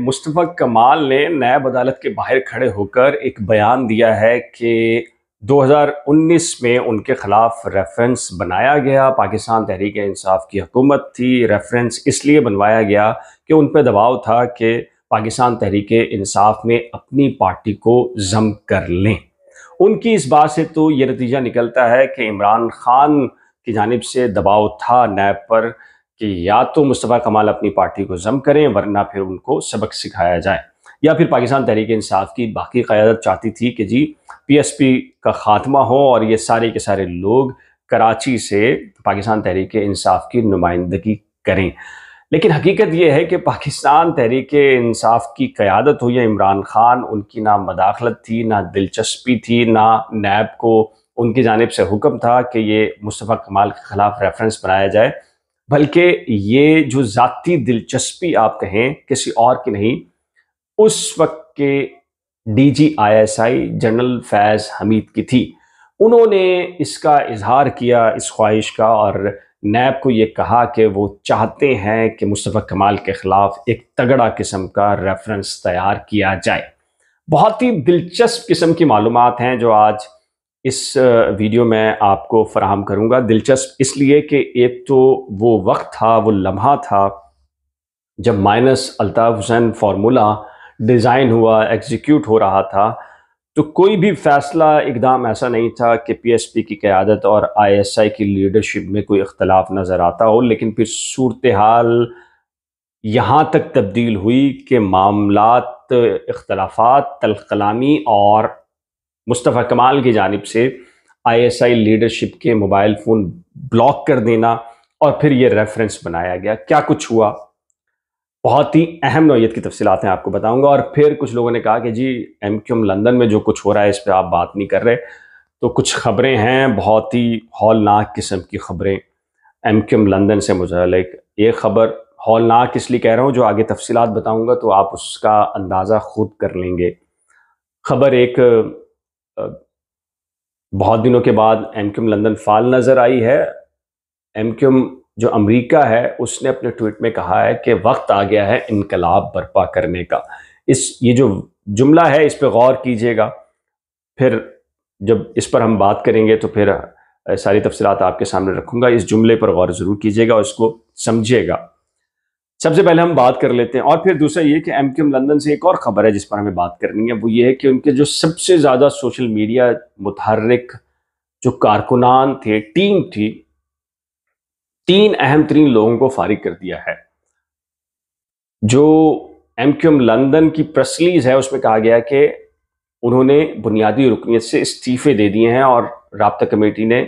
مصطفیٰ کمال نے نیب عدالت کے باہر کھڑے ہو کر ایک بیان دیا ہے کہ دو ہزار انیس میں ان کے خلاف ریفرنس بنایا گیا پاکستان تحریک انصاف کی حکومت تھی ریفرنس اس لیے بنوایا گیا کہ ان پہ دباؤ تھا کہ پاکستان تحریک انصاف میں اپنی پارٹی کو ضم کر لیں ان کی اس بات سے تو یہ نتیجہ نکلتا ہے کہ عمران خان کی جانب سے دباؤ تھا نیب پر کہ یا تو مصطفیٰ کمال اپنی پارٹی کو ضم کریں ورنہ پھر ان کو سبق سکھایا جائے یا پھر پاکستان تحریک انصاف کی باقی قیادت چاہتی تھی کہ جی پی ایس پی کا خاتمہ ہو اور یہ سارے کے سارے لوگ کراچی سے پاکستان تحریک انصاف کی نمائندگی کریں لیکن حقیقت یہ ہے کہ پاکستان تحریک انصاف کی قیادت ہو یا عمران خان ان کی نہ مداخلت تھی نہ دلچسپی تھی نہ نیب کو ان کی جانب سے حکم تھا کہ یہ مصطفیٰ کمال کے خلاف ریفرنس بنایا جائے بلکہ یہ جو ذاتی دلچسپی آپ کہیں کسی اور کی نہیں اس وقت کے D G I S I general Faiz Hameed کی تھی انہوں نے اس کا اظہار کیا اس خواہش کا اور نیب کو یہ کہا کہ وہ چاہتے ہیں کہ مصطفیٰ کمال کے خلاف ایک تگڑا قسم کا ریفرنس تیار کیا جائے بہت ہی دلچسپ قسم کی معلومات ہیں جو آج اس ویڈیو میں آپ کو فراہم کروں گا دلچسپ اس لیے کہ ایک تو وہ وقت تھا وہ لمحہ تھا جب minus Altaf Hussain formula design ہوا ایگزیکیوٹ ہو رہا تھا تو کوئی بھی فیصلہ اقدام ایسا نہیں تھا کہ پی ایس پی کی قیادت اور آئی ایس آئی کی لیڈرشپ میں کوئی اختلاف نظر آتا ہو لیکن پھر صورتحال یہاں تک تبدیل ہوئی کہ معاملات اختلافات تلخلامی اور مصطفیٰ کمال کی جانب سے آئی ایس آئی لیڈرشپ کے موبائل فون بلاک کر دینا اور پھر یہ ریفرنس بنایا گیا کیا کچھ ہوا بہت ہی اہم نوعیت کی تفصیلات ہیں آپ کو بتاؤں گا اور پھر کچھ لوگوں نے کہا کہ جی ایم کیو ایم لندن میں جو کچھ ہو رہا ہے اس پہ آپ بات نہیں کر رہے تو کچھ خبریں ہیں بہت ہی ہولناک قسم کی خبریں ایم کیو ایم لندن سے متعلق یہ خبر ہولناک اس لیے کہہ رہا ہوں جو آگے تفصیلات بتاؤں گا تو آپ اس کا اندازہ خود کر لیں گے خبر ایک بہت دنوں کے بعد ایم کیوم لندن فال نظر آئی ہے ایم کیوم جو امریکہ ہے اس نے اپنے ٹویٹ میں کہا ہے کہ وقت آ گیا ہے انقلاب برپا کرنے کا اس یہ جو جملہ ہے اس پہ غور کیجئے گا پھر جب اس پر ہم بات کریں گے تو پھر ساری تفصیلات آپ کے سامنے رکھوں گا اس جملے پر غور ضرور کیجیے گا اور اس کو سمجھیے گا سب سے پہلے ہم بات کر لیتے ہیں اور پھر دوسرا یہ کہ ایم کیو ایم لندن سے ایک اور خبر ہے جس پر ہمیں بات کرنی ہے وہ یہ ہے کہ ان کے جو سب سے زیادہ سوشل میڈیا متحرک جو کارکنان تھے ٹیم تھی تین اہم ترین لوگوں کو فارغ کر دیا ہے جو ایم کیو ایم لندن کی پرسلیز ہے اس میں کہا گیا کہ انہوں نے بنیادی رکنیت سے استعفے دے دیے ہیں اور رابطہ کمیٹی نے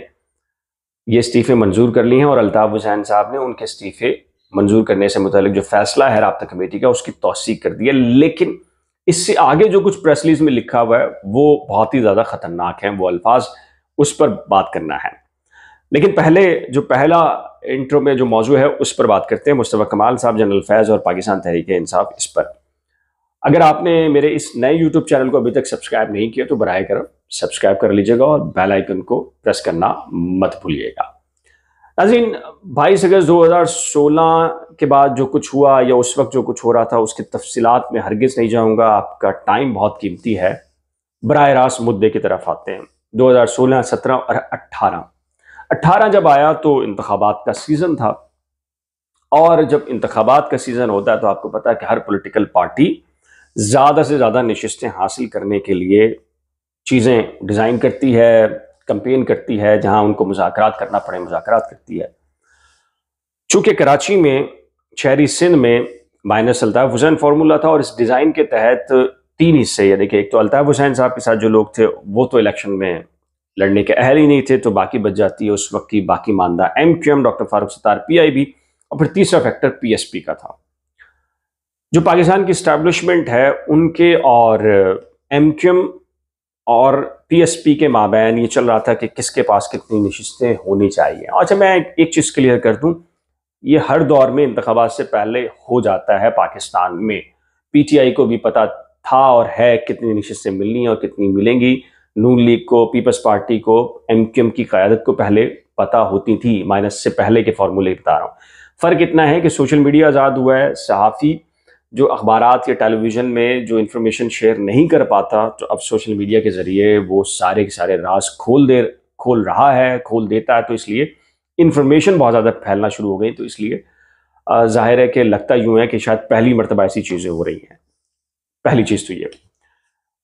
یہ استعفے منظور کر لی ہیں اور الطاف حسین صاحب نے ان کے استعفے منظور کرنے سے متعلق جو فیصلہ ہے رابطہ کمیٹی کا اس کی توثیق کر دی ہے لیکن اس سے آگے جو کچھ پریس لیز میں لکھا ہوا ہے وہ بہت ہی زیادہ خطرناک ہیں وہ الفاظ اس پر بات کرنا ہے لیکن پہلے جو پہلا انٹرو میں جو موضوع ہے اس پر بات کرتے ہیں مصطفیٰ کمال صاحب جنرل فیض اور پاکستان تحریک انصاف اس پر اگر آپ نے میرے اس نئے یوٹیوب چینل کو ابھی تک سبسکرائب نہیں کیا تو براہ کرم سبسکرائب کر لیجیے گا اور بیل آئیکن کو پریس کرنا مت بھولیے گا بائیس اگست دو ہزار سولہ کے بعد جو کچھ ہوا یا اس وقت جو کچھ ہو رہا تھا اس کی تفصیلات میں ہرگز نہیں جاؤں گا آپ کا ٹائم بہت قیمتی ہے براہ راست مدعے کی طرف آتے ہیں دو ہزار سولہ سترہ اور اٹھارہ اٹھارہ جب آیا تو انتخابات کا سیزن تھا اور جب انتخابات کا سیزن ہوتا ہے تو آپ کو پتا ہے کہ ہر پولیٹیکل پارٹی زیادہ سے زیادہ نشستیں حاصل کرنے کے لیے چیزیں ڈیزائن کرتی ہے کمپین کرتی ہے جہاں ان کو مذاکرات کرنا پڑے مذاکرات کرتی ہے چونکہ کراچی میں شہری سندھ میں مائنس الطاف حسین فارمولا تھا اور اس ڈیزائن کے تحت تین حصے یا یعنی ایک تو الطاف حسین صاحب کے ساتھ جو لوگ تھے وہ تو الیکشن میں لڑنے کے اہل ہی نہیں تھے تو باقی بچ جاتی ہے اس وقت کی باقی ماندہ M Q M doctor Farooq Sattar P I B اور پھر تیسرا فیکٹر پی ایس پی کا تھا جو پاکستان کی اسٹیبلشمنٹ ہے ان کے اور ایم کیو ایم اور پی ایس پی کے مابین یہ چل رہا تھا کہ کس کے پاس کتنی نشستیں ہونی چاہیے اچھا میں ایک چیز کلیئر کر دوں یہ ہر دور میں انتخابات سے پہلے ہو جاتا ہے پاکستان میں پی ٹی آئی کو بھی پتا تھا اور ہے کتنی نشستیں ملنی ہیں اور کتنی ملیں گی نون لیگ کو پیپلز پارٹی کو ایم کیو ایم کی قیادت کو پہلے پتہ ہوتی تھی مائنس سے پہلے کے فارمولے بتا رہا ہوں فرق اتنا ہے کہ سوشل میڈیا آزاد ہوا ہے صحافی جو اخبارات یا ٹیلی ویژن میں جو انفارمیشن شیئر نہیں کر پاتا تو اب سوشل میڈیا کے ذریعے وہ سارے کے سارے راز کھول دے کھول رہا ہے کھول دیتا ہے تو اس لیے انفارمیشن بہت زیادہ پھیلنا شروع ہو گئی تو اس لیے ظاہر ہے کہ لگتا یوں ہے کہ شاید پہلی مرتبہ ایسی چیزیں ہو رہی ہیں پہلی چیز تو یہ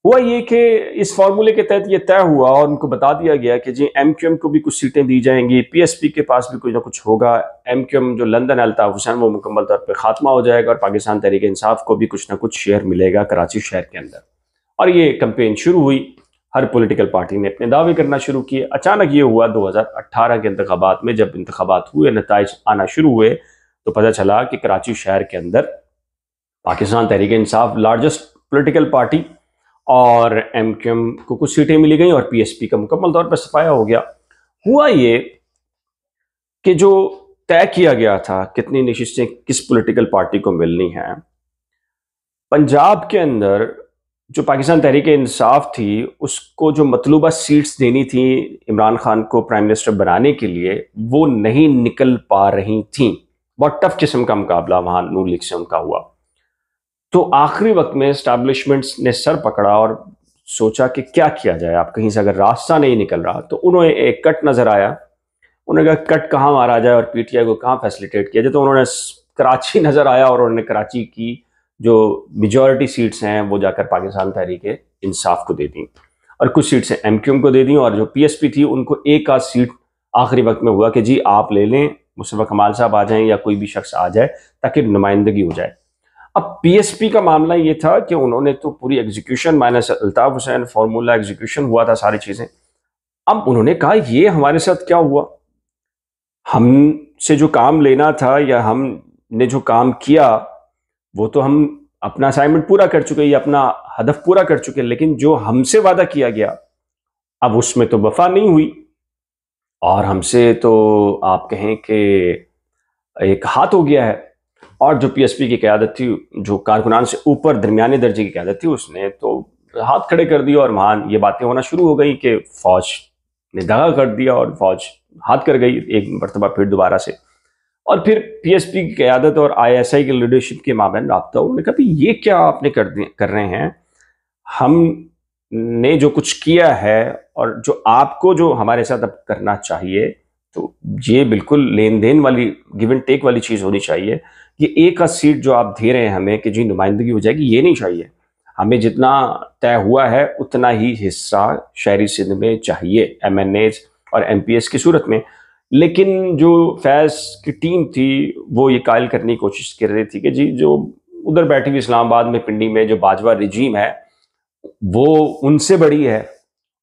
ہوا یہ کہ اس فارمولے کے تحت یہ طے ہوا اور ان کو بتا دیا گیا کہ جی ایم کیو ایم کو بھی کچھ سیٹیں دی جائیں گی پی ایس پی کے پاس بھی کچھ نہ کچھ ہوگا ایم کیو ایم جو لندن الطاف حسین وہ مکمل طور پہ خاتمہ ہو جائے گا اور پاکستان تحریک انصاف کو بھی کچھ نہ کچھ شیئر ملے گا کراچی شہر کے اندر اور یہ کمپین شروع ہوئی ہر پولیٹیکل پارٹی نے اپنے دعوے کرنا شروع کیے اچانک یہ ہوا دو ہزار اٹھارہ کے انتخابات میں جب انتخابات ہوئے نتائج آنا شروع ہوئے تو پتہ چلا کہ کراچی شہر کے اندر Pakistan Tehreek Insaf largest political party اور ایم کیو ایم کو کچھ سیٹیں ملی گئیں اور پی ایس پی کا مکمل طور پر سفایا ہو گیا ہوا یہ کہ جو طے کیا گیا تھا کتنی نشستیں کس پولیٹیکل پارٹی کو ملنی ہیں پنجاب کے اندر جو پاکستان تحریک انصاف تھی اس کو جو مطلوبہ سیٹس دینی تھیں عمران خان کو پرائم منسٹر بنانے کے لیے وہ نہیں نکل پا رہی تھیں بہت ٹف قسم کا مقابلہ وہاں نور ان کا ہوا تو آخری وقت میں اسٹیبلشمنٹس نے سر پکڑا اور سوچا کہ کیا کیا جائے آپ کہیں سے اگر راستہ نہیں نکل رہا تو انہوں نے ایک کٹ نظر آیا انہوں نے کہا کٹ کہاں مارا جائے اور پی ٹی آئی کو کہاں فیسلیٹیٹ کیا جائے تو انہوں نے کراچی نظر آیا اور انہوں نے کراچی کی جو میجورٹی سیٹس ہیں وہ جا کر پاکستان تحریک انصاف کو دے دیں اور کچھ سیٹس ایم کیو ایم کو دے دیں اور جو پی ایس پی تھی ان کو ایک آدھ سیٹ آخری وقت میں ہوا کہ جی آپ لے لیں مصطفیٰ کمال صاحب آ جائیں یا کوئی بھی شخص آ جائے تاکہ نمائندگی ہو جائے پی ایس پی کا معاملہ یہ تھا کہ انہوں نے تو پوری execution minus Altaf Hussain formula execution ہوا تھا ساری چیزیں اب انہوں نے کہا یہ ہمارے ساتھ کیا ہوا ہم سے جو کام لینا تھا یا ہم نے جو کام کیا وہ تو ہم اپنا اسائنمنٹ پورا کر چکے یا اپنا ہدف پورا کر چکے لیکن جو ہم سے وعدہ کیا گیا اب اس میں تو وفا نہیں ہوئی اور ہم سے تو آپ کہیں کہ ایک ہاتھ ہو گیا ہے اور جو پی ایس پی کی قیادت تھی جو کارکنان سے اوپر درمیانی درجے کی قیادت تھی اس نے تو ہاتھ کھڑے کر دیے اور وہاں یہ باتیں ہونا شروع ہو گئیں کہ فوج نے دغا کر دیا اور فوج ہاتھ کر گئی ایک مرتبہ پھر دوبارہ سے اور پھر پی ایس پی کی قیادت اور آئی ایس آئی کی لیڈرشپ کے مابین رابطہ انہوں نے کہا بھی یہ کیا آپ نے کر کر رہے ہیں ہم نے جو کچھ کیا ہے اور جو آپ کو جو ہمارے ساتھ اب کرنا چاہیے تو یہ بالکل لین دین والی گیون اینڈ ٹیک والی چیز ہونی چاہیے یہ ایک آ سیٹ جو آپ دے رہے ہیں ہمیں کہ جی نمائندگی ہو جائے گی یہ نہیں چاہیے ہمیں جتنا طے ہوا ہے اتنا ہی حصہ شہری سندھ میں چاہیے ایم این ایز اور ایم پی ایس کی صورت میں لیکن جو فیض کی ٹیم تھی وہ یہ قائل کرنے کی کوشش کر رہی تھی کہ جی جو ادھر بیٹھی ہوئی اسلام آباد میں پنڈی میں جو باجوہ رجیم ہے وہ ان سے بڑی ہے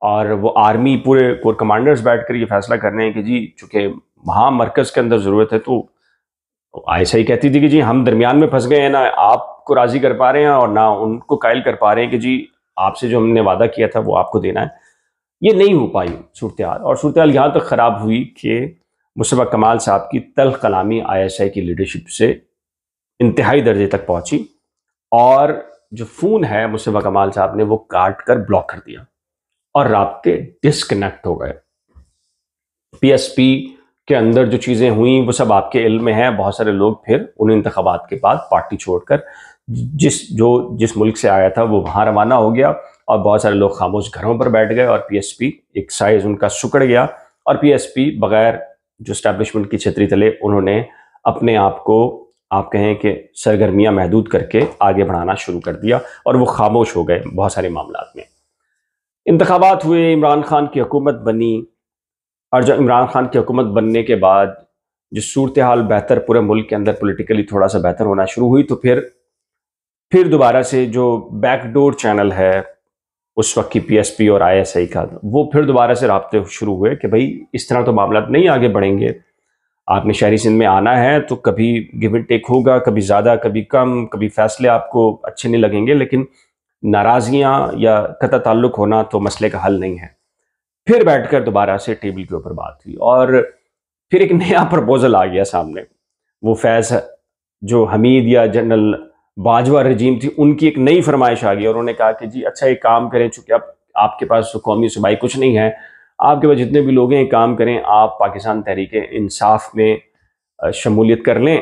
اور وہ آرمی پورے کور کمانڈرز بیٹھ کر یہ فیصلہ کر رہے ہیں کہ جی چونکہ وہاں مرکز کے اندر ضرورت ہے تو آئی ایس آئی کہتی تھی کہ جی ہم درمیان میں پھنس گئے ہیں نہ آپ کو راضی کر پا رہے ہیں اور نہ ان کو قائل کر پا رہے ہیں کہ جی آپ سے جو ہم نے وعدہ کیا تھا وہ آپ کو دینا ہے یہ نہیں ہو پائی صورتحال اور صورتحال یہاں تک خراب ہوئی کہ مصطفیٰ کمال صاحب کی تلخ کلامی آئی ایس آئی کی لیڈرشپ سے انتہائی درجے تک پہنچی اور جو فون ہے مصطفیٰ کمال صاحب نے وہ کاٹ کر بلاک کر دیا اور رابطے ڈسکنیکٹ ہو گئے پی ایس پی کے اندر جو چیزیں ہوئیں وہ سب آپ کے علم میں ہیں بہت سارے لوگ پھر ان انتخابات کے بعد پارٹی چھوڑ کر جس جو جس ملک سے آیا تھا وہ وہاں روانہ ہو گیا اور بہت سارے لوگ خاموش گھروں پر بیٹھ گئے اور پی ایس پی ایک سائز ان کا سکڑ گیا اور پی ایس پی بغیر جو اسٹیبلشمنٹ کی چھتری تلے انہوں نے اپنے آپ کو آپ کہیں کہ سرگرمیاں محدود کر کے آگے بڑھانا شروع کر دیا اور وہ خاموش ہو گئے بہت سارے معاملات میں انتخابات ہوئے عمران خان کی حکومت بنی اور جب عمران خان کی حکومت بننے کے بعد جو صورتحال بہتر پورے ملک کے اندر پولیٹیکلی تھوڑا سا بہتر ہونا شروع ہوئی تو پھر پھر دوبارہ سے جو بیک ڈور چینل ہے اس وقت کی پی ایس پی اور آئی ایس آئی کا وہ پھر دوبارہ سے رابطے شروع ہوئے کہ بھائی اس طرح تو معاملات نہیں آگے بڑھیں گے آپ نے شہری سندھ میں آنا ہے تو کبھی گو ٹیک ہوگا کبھی زیادہ کبھی کم کبھی فیصلے آپ کو اچھے نہیں لگیں گے لیکن ناراضیاں یا قطع تعلق ہونا تو مسئلے کا حل نہیں ہے پھر بیٹھ کر دوبارہ سے ٹیبل کے اوپر بات ہوئی اور پھر ایک نیا پرپوزل آ گیا سامنے وہ فیض جو حمید یا جنرل باجوہ رجیم تھی ان کی ایک نئی فرمائش آ گئی اور انہوں نے کہا کہ جی اچھا یہ کام کریں چونکہ اب آپ کے پاس قومی صوبائی کچھ نہیں ہے آپ کے پاس جتنے بھی لوگ ہیں کام کریں آپ پاکستان تحریک انصاف میں شمولیت کر لیں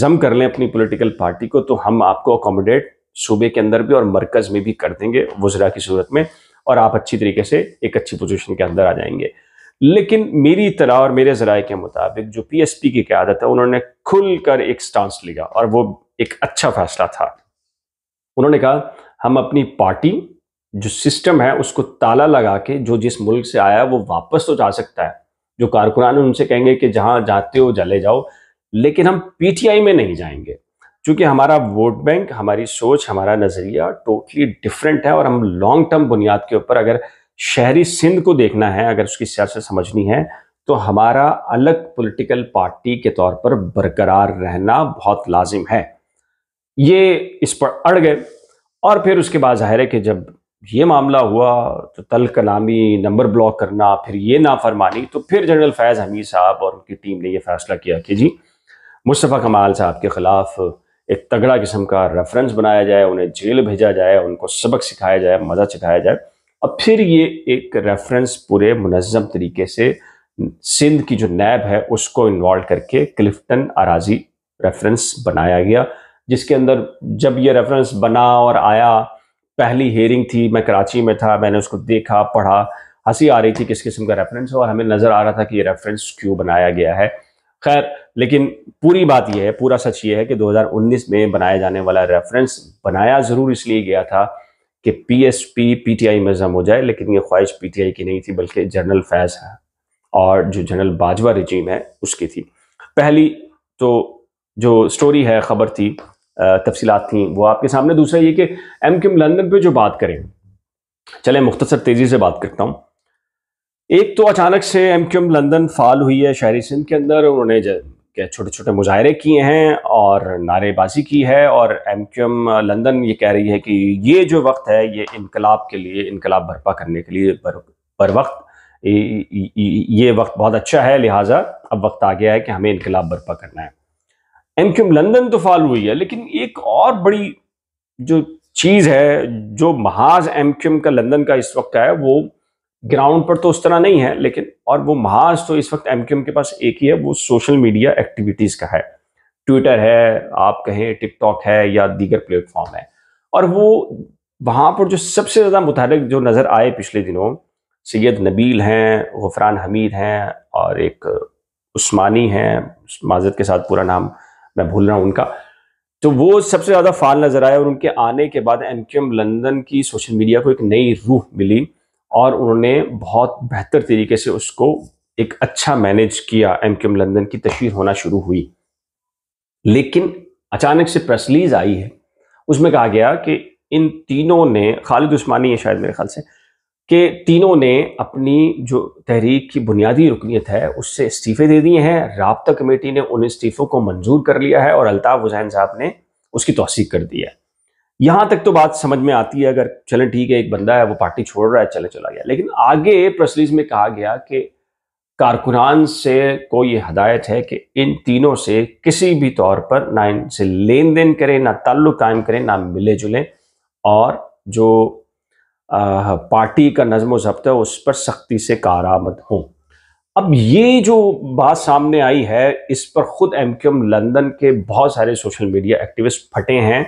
ضم کر لیں اپنی پولیٹیکل پارٹی کو تو ہم آپ کو اکوموڈیٹ صوبے کے اندر بھی اور مرکز میں بھی کر دیں گے وزراء کی صورت میں اور آپ اچھی طریقے سے ایک اچھی پوزیشن کے اندر آ جائیں گے لیکن میری اطلاع اور میرے ذرائع کے مطابق جو پی ایس پی کی قیادت ہے انہوں نے کھل کر ایک سٹانس لیا اور وہ ایک اچھا فیصلہ تھا انہوں نے کہا ہم اپنی پارٹی جو سسٹم ہے اس کو تالا لگا کے جو جس ملک سے آیا وہ واپس تو جا سکتا ہے جو کارکنان ان سے کہیں گے کہ جہاں جاتے ہو جلے جاؤ لیکن ہم پی ٹی آئی میں نہیں جائیں گے چونکہ ہمارا ووٹ بینک ہماری سوچ ہمارا نظریہ ٹوٹلی ڈیفرنٹ ہے اور ہم لانگ ٹرم بنیاد کے اوپر اگر شہری سندھ کو دیکھنا ہے اگر اس کی سیاست سمجھنی ہے تو ہمارا الگ پولیٹیکل پارٹی کے طور پر برقرار رہنا بہت لازم ہے یہ اس پر اڑ گئے اور پھر اس کے بعد ظاہر ہے کہ جب یہ معاملہ ہوا تو تل کلامی نمبر بلاک کرنا پھر یہ نافرمانی فرمانی تو پھر جنرل فیض حمید صاحب اور ان کی ٹیم نے یہ فیصلہ کیا کہ جی مصطفیٰ کمال صاحب کے خلاف ایک تگڑا قسم کا ریفرنس بنایا جائے انہیں جیل بھیجا جائے ان کو سبق سکھایا جائے مزہ چکھایا جائے اور پھر یہ ایک ریفرنس پورے منظم طریقے سے سندھ کی جو نیب ہے اس کو انوالو کر کے کلفٹن اراضی ریفرنس بنایا گیا جس کے اندر جب یہ ریفرنس بنا اور آیا پہلی ہیرنگ تھی میں کراچی میں تھا میں نے اس کو دیکھا پڑھا ہنسی آ رہی تھی کس قسم کا ریفرنس اور ہمیں نظر آ رہا تھا کہ یہ ریفرنس کیوں بنایا گیا ہے خیر لیکن پوری بات یہ ہے پورا سچ یہ ہے کہ دو ہزار انیس میں بنایا جانے والا ریفرنس بنایا ضرور اس لیے گیا تھا کہ P S P P T I میں ضم ہو جائے لیکن یہ خواہش پی ٹی آئی کی نہیں تھی بلکہ جنرل فیض ہے اور جو جنرل باجوہ رجیم ہے اس کی تھی پہلی تو جو سٹوری ہے خبر تھی تفصیلات تھیں وہ آپ کے سامنے دوسرا یہ کہ ایم کیم لندن پہ جو بات کریں چلیں مختصر تیزی سے بات کرتا ہوں ایک تو اچانک سے M Q M London fall ہوئی ہے شہری سندھ کے اندر انہوں نے چھوٹے چھوٹے مظاہرے کیے ہیں اور نعرے بازی کی ہے اور ایم کیو ایم لندن یہ کہہ رہی ہے کہ یہ جو وقت ہے یہ انقلاب کے لیے انقلاب برپا کرنے کے لیے بر بر وقت یہ وقت بہت اچھا ہے لہٰذا اب وقت آ گیا ہے کہ ہمیں انقلاب برپا کرنا ہے ایم کیو ایم لندن تو فال ہوئی ہے لیکن ایک اور بڑی جو چیز ہے جو محاذ ایم کیو کا لندن کا اس وقت کا ہے وہ گراؤنڈ پر تو اس طرح نہیں ہے لیکن اور وہ محاذ تو اس وقت ایم کیو ایم کے پاس ایک ہی ہے وہ سوشل میڈیا ایکٹیویٹیز کا ہے ٹویٹر ہے آپ کہیں ٹک ٹاک ہے یا دیگر پلیٹ فارم ہے اور وہ وہاں پر جو سب سے زیادہ متحرک جو نظر آئے پچھلے دنوں سید نبیل ہیں غفران حمید ہیں اور ایک عثمانی ہیں معذرت کے ساتھ پورا نام میں بھول رہا ہوں ان کا تو وہ سب سے زیادہ فعال نظر آئے اور ان کے آنے کے بعد ایم کیو ایم لندن کی سوشل میڈیا کو ایک نئی روح ملی اور انہوں نے بہت بہتر طریقے سے اس کو ایک اچھا مینج کیا ایم کیم لندن کی تشویر ہونا شروع ہوئی لیکن اچانک سے پریسلیز آئی ہے اس میں کہا گیا کہ ان تینوں نے خالد عثمانی ہے شاید میرے خیال سے کہ تینوں نے اپنی جو تحریک کی بنیادی رکنیت ہے اس سے استعفے دے دیے ہیں رابطہ کمیٹی نے ان استعفوں کو منظور کر لیا ہے اور الطاف حسین صاحب نے اس کی توثیق کر دی ہے یہاں تک تو بات سمجھ میں آتی ہے اگر چلیں ٹھیک ہے ایک بندہ ہے وہ پارٹی چھوڑ رہا ہے چلے چلا گیا لیکن آگے پرسلیز میں کہا گیا کہ کارکنان سے کو یہ ہدایت ہے کہ ان تینوں سے کسی بھی طور پر نہ ان سے لین دین کریں نہ تعلق قائم کریں نہ ملے جلیں اور جو پارٹی کا نظم و ضبط ہے اس پر سختی سے کارآمد ہوں اب یہ جو بات سامنے آئی ہے اس پر خود ایم کیو ایم لندن کے بہت سارے سوشل میڈیا ایکٹیوسٹ پھٹے ہیں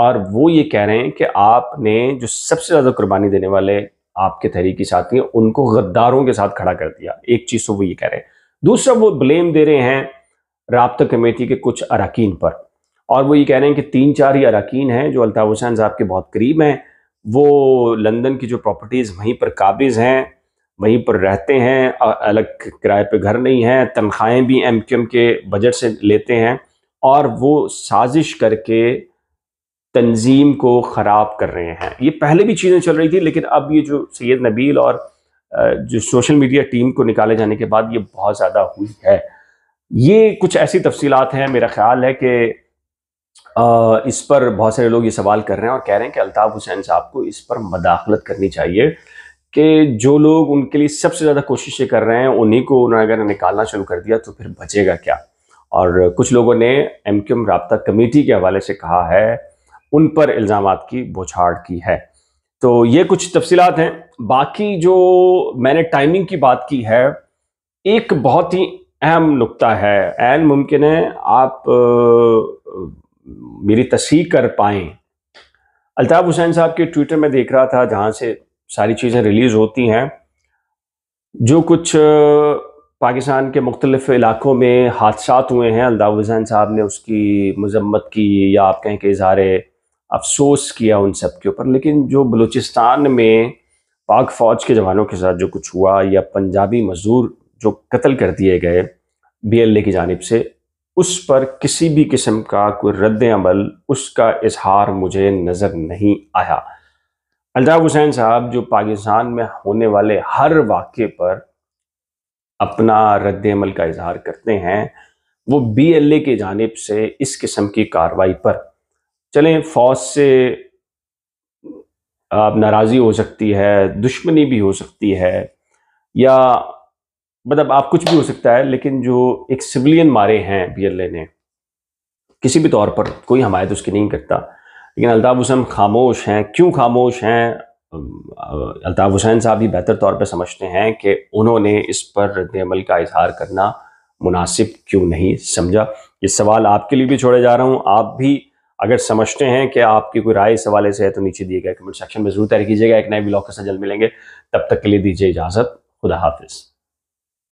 اور وہ یہ کہہ رہے ہیں کہ آپ نے جو سب سے زیادہ قربانی دینے والے آپ کے تحریکی ساتھی ہیں ان کو غداروں کے ساتھ کھڑا کر دیا ایک چیز تو وہ یہ کہہ رہے ہیں دوسرا وہ بلیم دے رہے ہیں رابطہ کمیٹی کے کچھ اراکین پر اور وہ یہ کہہ رہے ہیں کہ تین چار ہی اراکین ہیں جو الطاف حسین صاحب کے بہت قریب ہیں وہ لندن کی جو پراپرٹیز وہیں پر قابض ہیں وہیں پر رہتے ہیں الگ کرائے پہ گھر نہیں ہیں تنخواہیں بھی ایم کیو ایم کے بجٹ سے لیتے ہیں اور وہ سازش کر کے تنظیم کو خراب کر رہے ہیں یہ پہلے بھی چیزیں چل رہی تھی لیکن اب یہ جو سید نبیل اور جو سوشل میڈیا ٹیم کو نکالے جانے کے بعد یہ بہت زیادہ ہوئی ہے یہ کچھ ایسی تفصیلات ہیں میرا خیال ہے کہ اس پر بہت سارے لوگ یہ سوال کر رہے ہیں اور کہہ رہے ہیں کہ الطاف حسین صاحب کو اس پر مداخلت کرنی چاہیے کہ جو لوگ ان کے لیے سب سے زیادہ کوششیں کر رہے ہیں انہیں کو انہوں نے اگر نکالنا شروع کر دیا تو پھر بچے گا کیا اور کچھ لوگوں نے ایم کیو ایم رابطہ کمیٹی کے حوالے سے کہا ہے ان پر الزامات کی بوچھاڑ کی ہے تو یہ کچھ تفصیلات ہیں باقی جو میں نے ٹائمنگ کی بات کی ہے ایک بہت ہی اہم نقطہ ہے این ممکن ہے آپ میری تصحیح کر پائیں الطاف حسین صاحب کے ٹویٹر میں دیکھ رہا تھا جہاں سے ساری چیزیں ریلیز ہوتی ہیں جو کچھ پاکستان کے مختلف علاقوں میں حادثات ہوئے ہیں الطاف حسین صاحب نے اس کی مذمت کی یا آپ کہیں کہ اظہار افسوس کیا ان سب کے اوپر لیکن جو بلوچستان میں پاک فوج کے جوانوں کے ساتھ جو کچھ ہوا یا پنجابی مزدور جو قتل کر دیے گئے بی ایل اے کی جانب سے اس پر کسی بھی قسم کا کوئی رد عمل اس کا اظہار مجھے نظر نہیں آیا الطاف حسین صاحب جو پاکستان میں ہونے والے ہر واقعے پر اپنا رد عمل کا اظہار کرتے ہیں وہ بی ایل اے کی جانب سے اس قسم کی کاروائی پر چلیں فوج سے آپ ناراضی ہو سکتی ہے دشمنی بھی ہو سکتی ہے یا مطلب آپ کچھ بھی ہو سکتا ہے لیکن جو ایک سولین مارے ہیں ایل اے نے کسی بھی طور پر کوئی حمایت اس کی نہیں کرتا لیکن الطاف حسین خاموش ہیں کیوں خاموش ہیں الطاف حسین صاحب بھی بہتر طور پہ سمجھتے ہیں کہ انہوں نے اس پر رد عمل کا اظہار کرنا مناسب کیوں نہیں سمجھا یہ سوال آپ کے لیے بھی چھوڑے جا رہا ہوں آپ بھی اگر سمجھتے ہیں کہ آپ کی کوئی رائے اس حوالے سے ہے تو نیچے دیے گئے کمنٹ سیکشن میں ضرور تحریک کیجیے گا ایک نئے کے کا جلد ملیں گے تب تک کے لیے دیجیے اجازت خدا حافظ